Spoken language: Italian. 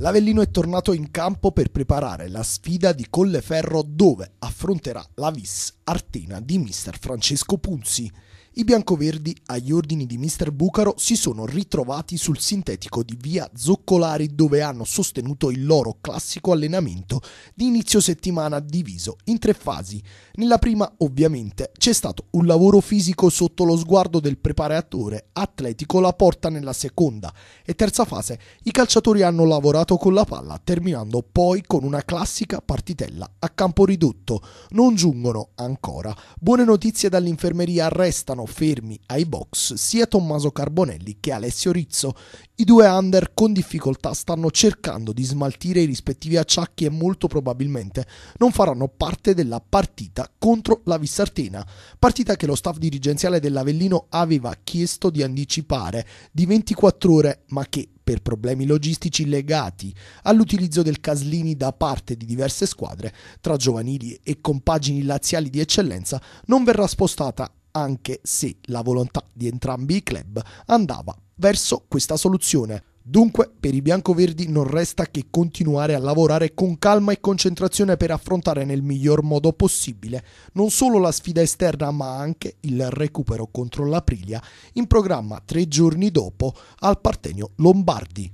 L'Avellino è tornato in campo per preparare la sfida di Colleferro dove, a affronterà la vis artena di mister Francesco Punzi. I biancoverdi agli ordini di mister Bucaro si sono ritrovati sul sintetico di via Zoccolari dove hanno sostenuto il loro classico allenamento di inizio settimana diviso in tre fasi. Nella prima ovviamente c'è stato un lavoro fisico sotto lo sguardo del preparatore atletico La Porta nella seconda e terza fase i calciatori hanno lavorato con la palla terminando poi con una classica partitella a campo ridotto non giungono ancora. Buone notizie dall'infermeria, restano fermi ai box sia Tommaso Carbonelli che Alessio Rizzo. I due under con difficoltà stanno cercando di smaltire i rispettivi acciacchi e molto probabilmente non faranno parte della partita contro la Vissartena, partita che lo staff dirigenziale dell'Avellino aveva chiesto di anticipare di 24 ore ma che per problemi logistici legati all'utilizzo del Caslini da parte di diverse squadre tra giovanili e compagini laziali di eccellenza, non verrà spostata anche se la volontà di entrambi i club andava verso questa soluzione. Dunque, per i biancoverdi non resta che continuare a lavorare con calma e concentrazione per affrontare nel miglior modo possibile non solo la sfida esterna ma anche il recupero contro l'Aprilia in programma tre giorni dopo al Partenio Lombardi.